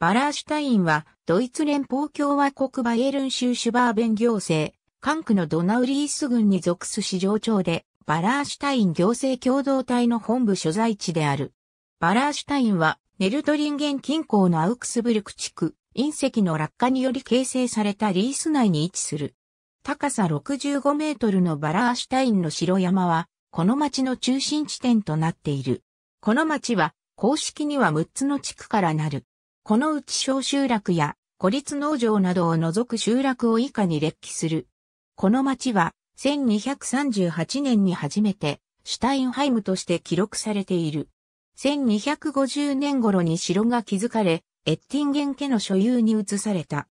バラーシュタインは、ドイツ連邦共和国バイエルン州シュバーベン行政、管区のドナウリース郡に属す市場長で、バラーシュタイン行政共同体の本部所在地である。バラーシュタインは、ネルトリンゲン近郊のアウクスブルク地区、隕石の落下により形成されたリース内に位置する。高さ65メートルのバラーシュタインの城山は、この町の中心地点となっている。この町は、公式には6つの地区からなる。このうち小集落や孤立農場などを除く集落を以下に列記する。この町は1238年に初めてシュタインハイムとして記録されている。1250年頃に城が築かれ、エッティンゲン家の所有に移された。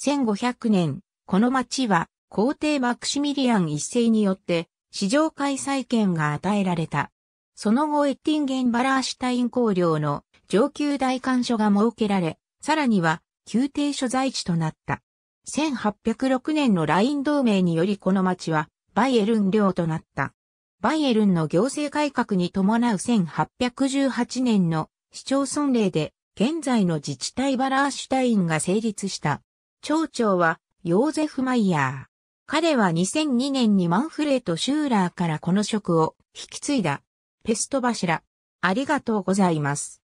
1500年、この町は皇帝マクシミリアン一世によって市場開催権が与えられた。その後エッティンゲンバラーシュタイン公領の上級代官所が設けられ、さらには宮廷所在地となった。1806年のライン同盟によりこの町はバイエルン領となった。バイエルンの行政改革に伴う1818年の市町村令で現在の自治体バラーシュタインが成立した。町長はヨーゼフ・マイヤー。彼は2002年にマンフレート・シューラーからこの職を引き継いだ。ペスト柱。ありがとうございます。